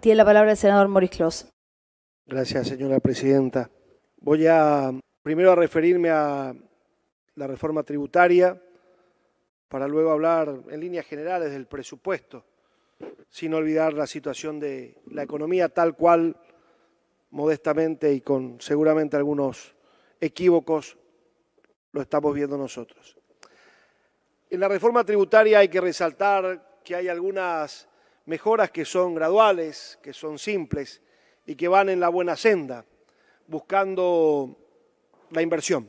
Tiene la palabra el senador Maurice Clos. Gracias, señora presidenta. Voy a primero a referirme a la reforma tributaria para luego hablar en líneas generales del presupuesto, sin olvidar la situación de la economía tal cual, modestamente y con seguramente algunos equívocos, lo estamos viendo nosotros. En la reforma tributaria hay que resaltar que hay algunas mejoras que son graduales, que son simples y que van en la buena senda, buscando la inversión.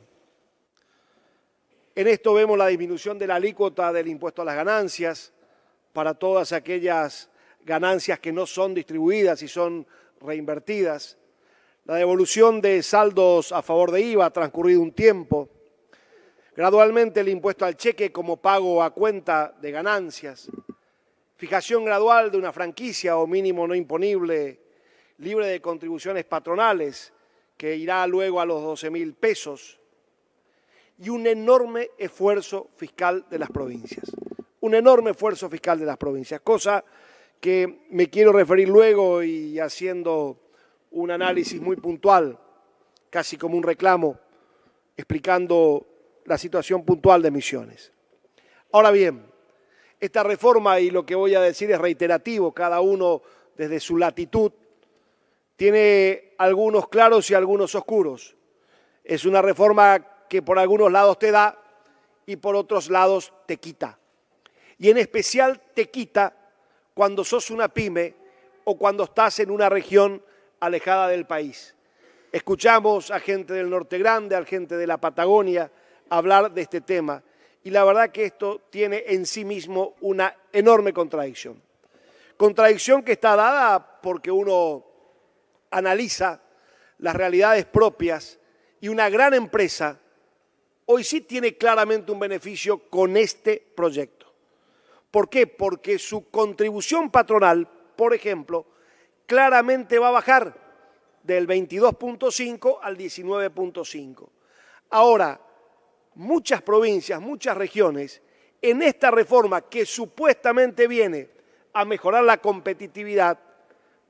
En esto vemos la disminución de la alícuota del impuesto a las ganancias para todas aquellas ganancias que no son distribuidas y son reinvertidas, la devolución de saldos a favor de IVA transcurrido un tiempo, gradualmente el impuesto al cheque como pago a cuenta de ganancias, fijación gradual de una franquicia o mínimo no imponible, libre de contribuciones patronales, que irá luego a los 12 mil pesos, y un enorme esfuerzo fiscal de las provincias. Un enorme esfuerzo fiscal de las provincias, cosa que me quiero referir luego y haciendo un análisis muy puntual, casi como un reclamo, explicando la situación puntual de Misiones. Ahora bien, esta reforma, y lo que voy a decir es reiterativo, cada uno desde su latitud, tiene algunos claros y algunos oscuros. Es una reforma que por algunos lados te da y por otros lados te quita. Y en especial te quita cuando sos una pyme o cuando estás en una región alejada del país. Escuchamos a gente del Norte Grande, a gente de la Patagonia hablar de este tema. Y la verdad que esto tiene en sí mismo una enorme contradicción. Contradicción que está dada porque uno analiza las realidades propias y una gran empresa hoy sí tiene claramente un beneficio con este proyecto. ¿Por qué? Porque su contribución patronal, por ejemplo, claramente va a bajar del 22.5 al 19.5. Ahora, muchas provincias, muchas regiones, en esta reforma que supuestamente viene a mejorar la competitividad,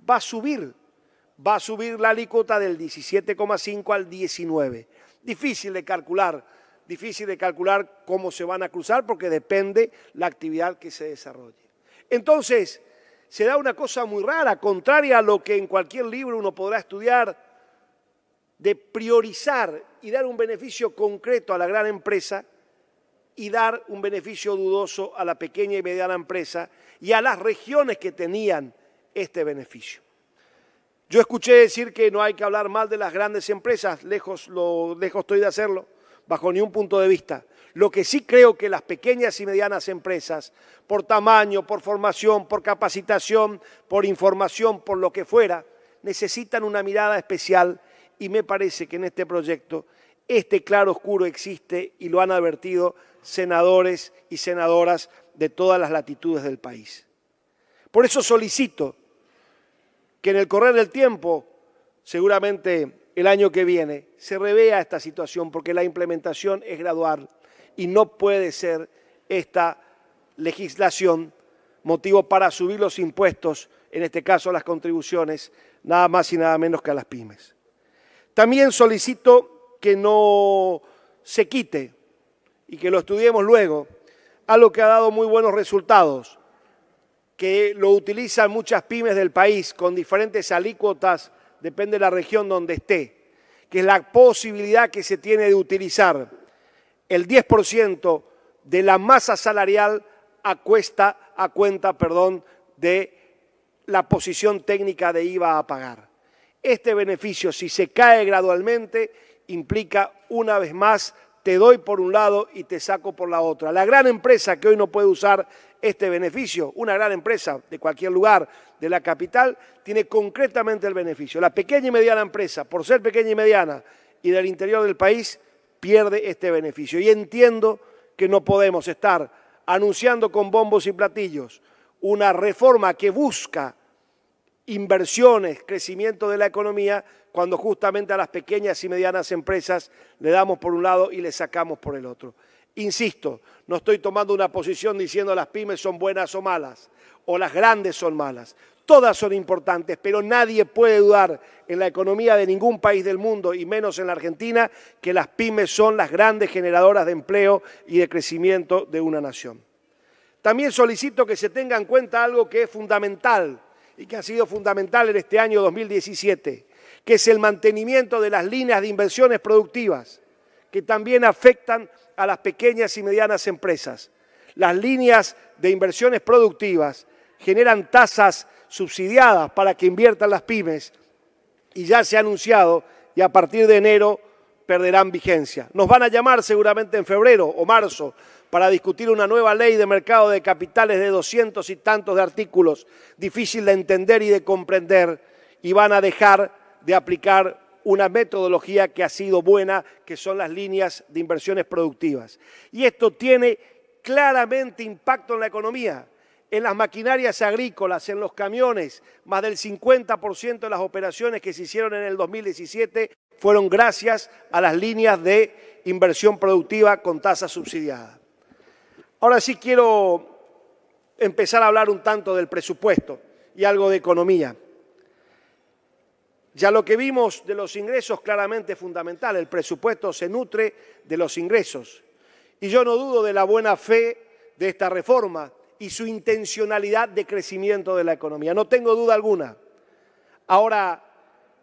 va a subir, va a subir la alícuota del 17,5 al 19. Difícil de calcular, difícil de calcular cómo se van a cruzar porque depende la actividad que se desarrolle. Entonces, se da una cosa muy rara, contraria a lo que en cualquier libro uno podrá estudiar de priorizar y dar un beneficio concreto a la gran empresa y dar un beneficio dudoso a la pequeña y mediana empresa y a las regiones que tenían este beneficio. Yo escuché decir que no hay que hablar mal de las grandes empresas, lejos, estoy de hacerlo, bajo ningún punto de vista. Lo que sí creo que las pequeñas y medianas empresas, por tamaño, por formación, por capacitación, por información, por lo que fuera, necesitan una mirada especial y me parece que en este proyecto este claro oscuro existe y lo han advertido senadores y senadoras de todas las latitudes del país. Por eso solicito que en el correr del tiempo, seguramente el año que viene, se revea esta situación porque la implementación es gradual y no puede ser esta legislación motivo para subir los impuestos, en este caso las contribuciones, nada más y nada menos que a las pymes. También solicito que no se quite y que lo estudiemos luego, algo que ha dado muy buenos resultados, que lo utilizan muchas pymes del país con diferentes alícuotas, depende de la región donde esté, que es la posibilidad que se tiene de utilizar el 10% de la masa salarial a, cuesta, a cuenta perdón, de la posición técnica de IVA a pagar. Este beneficio, si se cae gradualmente, implica una vez más, te doy por un lado y te saco por la otra. La gran empresa que hoy no puede usar este beneficio, una gran empresa de cualquier lugar de la capital, tiene concretamente el beneficio. La pequeña y mediana empresa, por ser pequeña y mediana y del interior del país, pierde este beneficio. Y entiendo que no podemos estar anunciando con bombos y platillos una reforma que busca inversiones, crecimiento de la economía, cuando justamente a las pequeñas y medianas empresas le damos por un lado y le sacamos por el otro. Insisto, no estoy tomando una posición diciendo las pymes son buenas o malas, o las grandes son malas. Todas son importantes, pero nadie puede dudar en la economía de ningún país del mundo, y menos en la Argentina, que las pymes son las grandes generadoras de empleo y de crecimiento de una nación. También solicito que se tenga en cuenta algo que es fundamental y que ha sido fundamental en este año 2017, que es el mantenimiento de las líneas de inversiones productivas, que también afectan a las pequeñas y medianas empresas. Las líneas de inversiones productivas generan tasas subsidiadas para que inviertan las pymes y ya se ha anunciado y a partir de enero perderán vigencia. Nos van a llamar seguramente en febrero o marzo para discutir una nueva ley de mercado de capitales de doscientos y tantos de artículos, difícil de entender y de comprender, y van a dejar de aplicar una metodología que ha sido buena, que son las líneas de inversiones productivas. Y esto tiene claramente impacto en la economía, en las maquinarias agrícolas, en los camiones. Más del 50% de las operaciones que se hicieron en el 2017 fueron gracias a las líneas de inversión productiva con tasa subsidiada. Ahora sí quiero empezar a hablar un tanto del presupuesto y algo de economía. Ya lo que vimos de los ingresos claramente es fundamental, el presupuesto se nutre de los ingresos. Y yo no dudo de la buena fe de esta reforma y su intencionalidad de crecimiento de la economía, no tengo duda alguna. Ahora,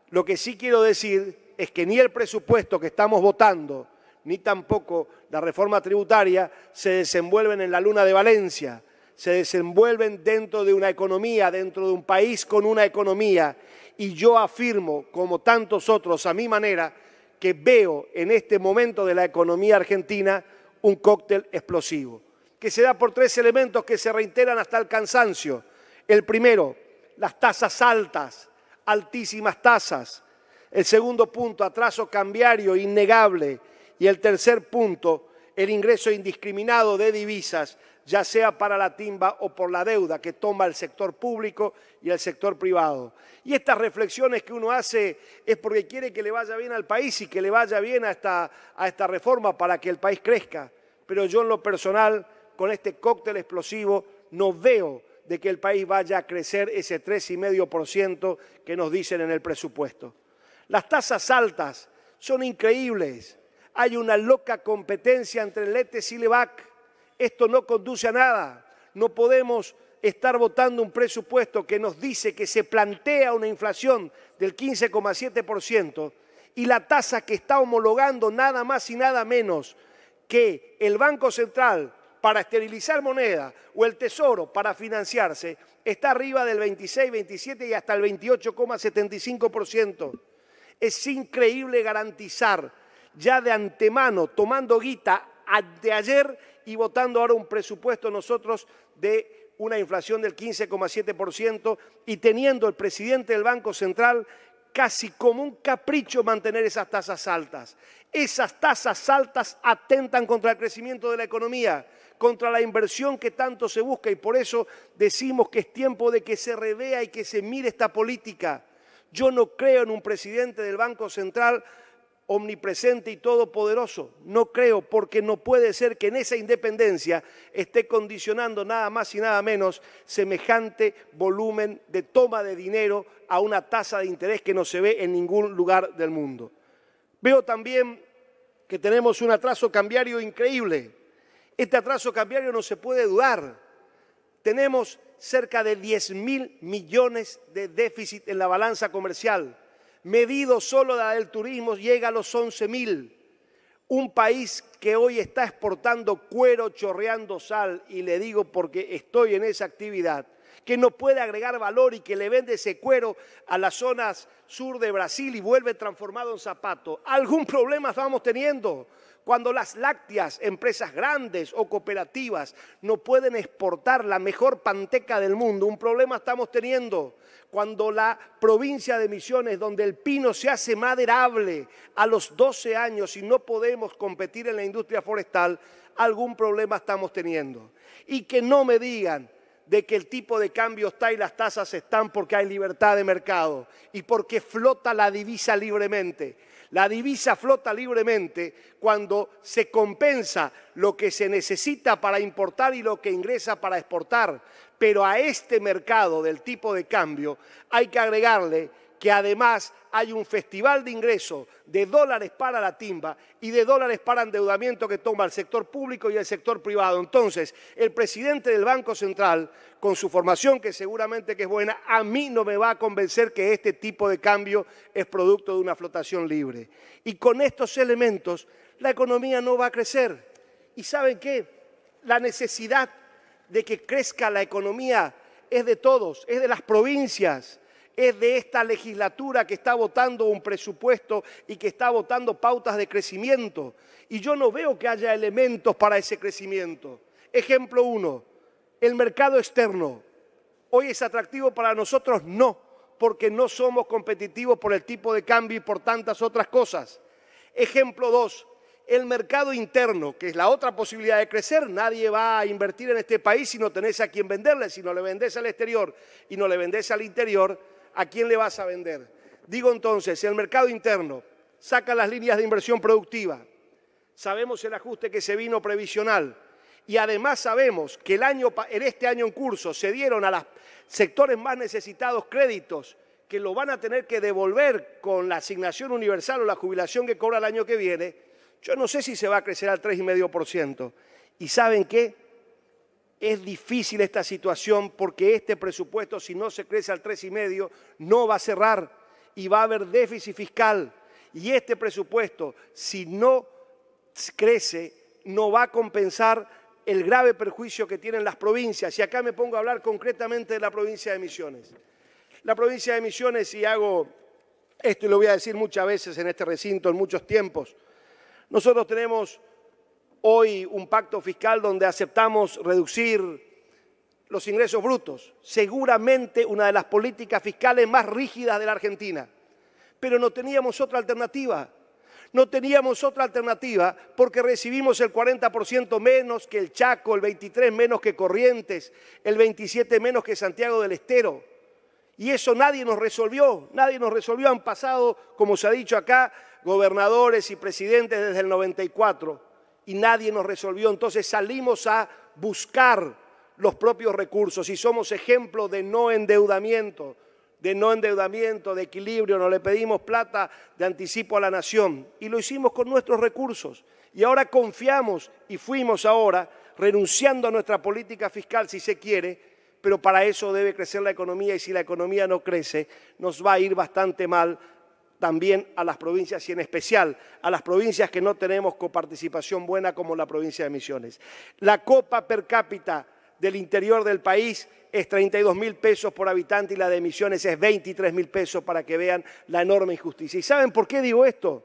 lo que sí quiero decir es que ni el presupuesto que estamos votando ni tampoco la reforma tributaria se desenvuelven en la luna de Valencia, se desenvuelven dentro de una economía, dentro de un país con una economía. Y yo afirmo, como tantos otros a mi manera, que veo en este momento de la economía argentina un cóctel explosivo, que se da por tres elementos que se reiteran hasta el cansancio. El primero, las tasas altas, altísimas tasas. El segundo punto, atraso cambiario innegable y el tercer punto, el ingreso indiscriminado de divisas, ya sea para la timba o por la deuda que toma el sector público y el sector privado. Y estas reflexiones que uno hace es porque quiere que le vaya bien al país y que le vaya bien a esta, a esta reforma para que el país crezca. Pero yo en lo personal, con este cóctel explosivo, no veo de que el país vaya a crecer ese 3,5% que nos dicen en el presupuesto. Las tasas altas son increíbles hay una loca competencia entre el Letes y Levac. Esto no conduce a nada. No podemos estar votando un presupuesto que nos dice que se plantea una inflación del 15,7% y la tasa que está homologando nada más y nada menos que el Banco Central para esterilizar moneda o el Tesoro para financiarse está arriba del 26, 27 y hasta el 28,75%. Es increíble garantizar ya de antemano, tomando guita de ayer y votando ahora un presupuesto nosotros de una inflación del 15,7% y teniendo el presidente del Banco Central casi como un capricho mantener esas tasas altas. Esas tasas altas atentan contra el crecimiento de la economía, contra la inversión que tanto se busca y por eso decimos que es tiempo de que se revea y que se mire esta política. Yo no creo en un presidente del Banco Central omnipresente y todopoderoso. No creo, porque no puede ser que en esa independencia esté condicionando nada más y nada menos semejante volumen de toma de dinero a una tasa de interés que no se ve en ningún lugar del mundo. Veo también que tenemos un atraso cambiario increíble. Este atraso cambiario no se puede dudar. Tenemos cerca de 10 mil millones de déficit en la balanza comercial medido solo la del turismo, llega a los 11 mil. Un país que hoy está exportando cuero, chorreando sal, y le digo porque estoy en esa actividad, que no puede agregar valor y que le vende ese cuero a las zonas sur de Brasil y vuelve transformado en zapato. Algún problema estamos teniendo cuando las lácteas, empresas grandes o cooperativas, no pueden exportar la mejor panteca del mundo. Un problema estamos teniendo cuando la provincia de Misiones, donde el pino se hace maderable a los 12 años y no podemos competir en la industria forestal, algún problema estamos teniendo. Y que no me digan de que el tipo de cambio está y las tasas están porque hay libertad de mercado y porque flota la divisa libremente. La divisa flota libremente cuando se compensa lo que se necesita para importar y lo que ingresa para exportar. Pero a este mercado del tipo de cambio hay que agregarle que además hay un festival de ingresos de dólares para la timba y de dólares para endeudamiento que toma el sector público y el sector privado. Entonces, el presidente del Banco Central, con su formación que seguramente que es buena, a mí no me va a convencer que este tipo de cambio es producto de una flotación libre. Y con estos elementos, la economía no va a crecer. ¿Y saben qué? La necesidad de que crezca la economía es de todos, es de las provincias, es de esta legislatura que está votando un presupuesto y que está votando pautas de crecimiento. Y yo no veo que haya elementos para ese crecimiento. Ejemplo uno, el mercado externo. Hoy es atractivo para nosotros, no, porque no somos competitivos por el tipo de cambio y por tantas otras cosas. Ejemplo dos, el mercado interno, que es la otra posibilidad de crecer. Nadie va a invertir en este país si no tenés a quien venderle. Si no le vendés al exterior y no le vendés al interior, ¿a quién le vas a vender? Digo entonces, si el mercado interno saca las líneas de inversión productiva. Sabemos el ajuste que se vino previsional y además sabemos que el año, en este año en curso se dieron a los sectores más necesitados créditos que lo van a tener que devolver con la asignación universal o la jubilación que cobra el año que viene yo no sé si se va a crecer al 3,5%. ¿Y saben qué? Es difícil esta situación porque este presupuesto, si no se crece al 3,5%, no va a cerrar y va a haber déficit fiscal. Y este presupuesto, si no crece, no va a compensar el grave perjuicio que tienen las provincias. Y acá me pongo a hablar concretamente de la provincia de Misiones. La provincia de Misiones, y hago esto y lo voy a decir muchas veces en este recinto, en muchos tiempos, nosotros tenemos hoy un pacto fiscal donde aceptamos reducir los ingresos brutos, seguramente una de las políticas fiscales más rígidas de la Argentina. Pero no teníamos otra alternativa. No teníamos otra alternativa porque recibimos el 40% menos que el Chaco, el 23% menos que Corrientes, el 27% menos que Santiago del Estero. Y eso nadie nos resolvió, nadie nos resolvió. Han pasado, como se ha dicho acá, gobernadores y presidentes desde el 94 y nadie nos resolvió. Entonces salimos a buscar los propios recursos y somos ejemplo de no endeudamiento, de no endeudamiento, de equilibrio, no le pedimos plata de anticipo a la nación y lo hicimos con nuestros recursos. Y ahora confiamos y fuimos ahora renunciando a nuestra política fiscal si se quiere, pero para eso debe crecer la economía y si la economía no crece nos va a ir bastante mal también a las provincias y en especial a las provincias que no tenemos coparticipación buena como la provincia de Misiones. La copa per cápita del interior del país es 32 mil pesos por habitante y la de Misiones es 23 mil pesos para que vean la enorme injusticia. ¿Y saben por qué digo esto?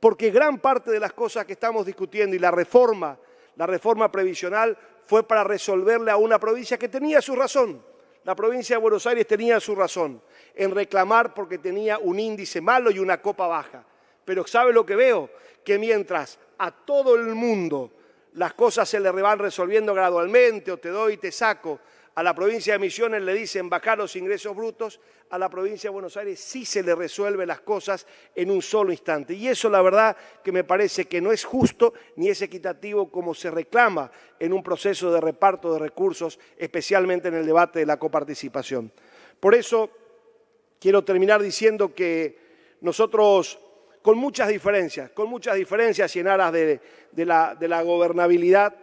Porque gran parte de las cosas que estamos discutiendo y la reforma, la reforma previsional fue para resolverle a una provincia que tenía su razón la provincia de Buenos Aires tenía su razón en reclamar porque tenía un índice malo y una copa baja. Pero ¿sabe lo que veo? Que mientras a todo el mundo las cosas se le van resolviendo gradualmente, o te doy y te saco, a la provincia de Misiones le dicen bajar los ingresos brutos, a la provincia de Buenos Aires sí se le resuelve las cosas en un solo instante. Y eso la verdad que me parece que no es justo ni es equitativo como se reclama en un proceso de reparto de recursos, especialmente en el debate de la coparticipación. Por eso quiero terminar diciendo que nosotros con muchas diferencias, con muchas diferencias y en aras de, de, la, gobernabilidad.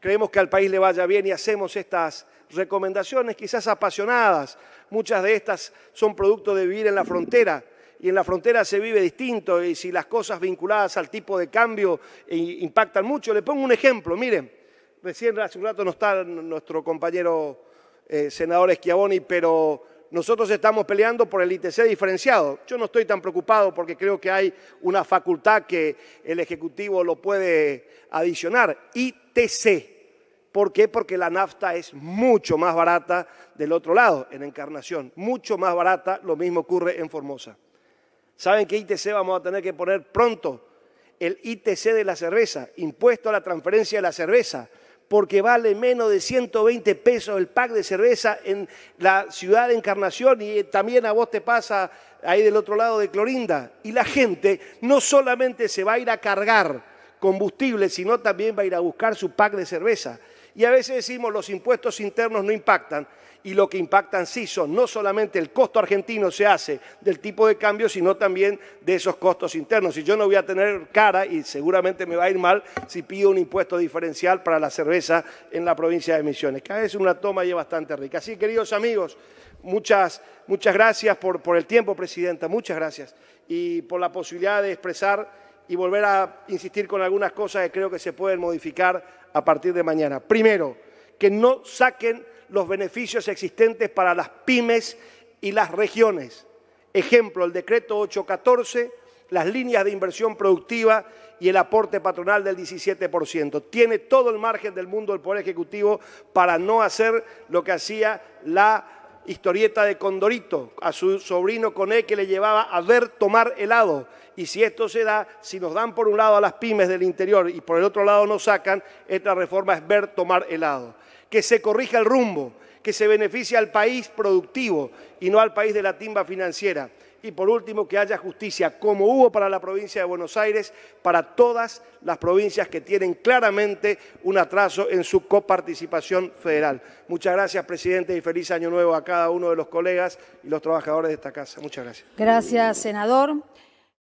Creemos que al país le vaya bien y hacemos estas, recomendaciones quizás apasionadas. Muchas de estas son producto de vivir en la frontera y en la frontera se vive distinto y si las cosas vinculadas al tipo de cambio eh, impactan mucho. Le pongo un ejemplo, miren, recién hace un rato no está nuestro compañero eh, senador Schiavoni, pero nosotros estamos peleando por el ITC diferenciado. Yo no estoy tan preocupado porque creo que hay una facultad que el Ejecutivo lo puede adicionar. ITC, ¿Por qué? Porque la nafta es mucho más barata del otro lado, en Encarnación. Mucho más barata, lo mismo ocurre en Formosa. ¿Saben qué ITC vamos a tener que poner pronto? El ITC de la cerveza, impuesto a la transferencia de la cerveza, porque vale menos de 120 pesos el pack de cerveza en la ciudad de Encarnación y eh, también a vos te pasa ahí del otro lado de Clorinda. Y la gente no solamente se va a ir a cargar combustible, sino también va a ir a buscar su pack de cerveza. Y a veces decimos los impuestos internos no impactan y lo que impactan sí son no solamente el costo argentino se hace del tipo de cambio, sino también de esos costos internos. Y yo no voy a tener cara y seguramente me va a ir mal si pido un impuesto diferencial para la cerveza en la provincia de Misiones, que es una toma y bastante rica. Así, queridos amigos, muchas, muchas gracias por, por el tiempo, Presidenta, muchas gracias, y por la posibilidad de expresar y volver a insistir con algunas cosas que creo que se pueden modificar a partir de mañana. Primero, que no saquen los beneficios existentes para las pymes y las regiones. Ejemplo, el decreto 814, las líneas de inversión productiva y el aporte patronal del 17%. Tiene todo el margen del mundo el Poder Ejecutivo para no hacer lo que hacía la historieta de Condorito, a su sobrino Coné que le llevaba a ver tomar helado. Y si esto se da, si nos dan por un lado a las pymes del interior y por el otro lado nos sacan, esta reforma es ver tomar helado. Que se corrija el rumbo, que se beneficie al país productivo y no al país de la timba financiera. Y por último, que haya justicia, como hubo para la provincia de Buenos Aires, para todas las provincias que tienen claramente un atraso en su coparticipación federal. Muchas gracias, presidente, y feliz año nuevo a cada uno de los colegas y los trabajadores de esta casa. Muchas gracias. Gracias, senador.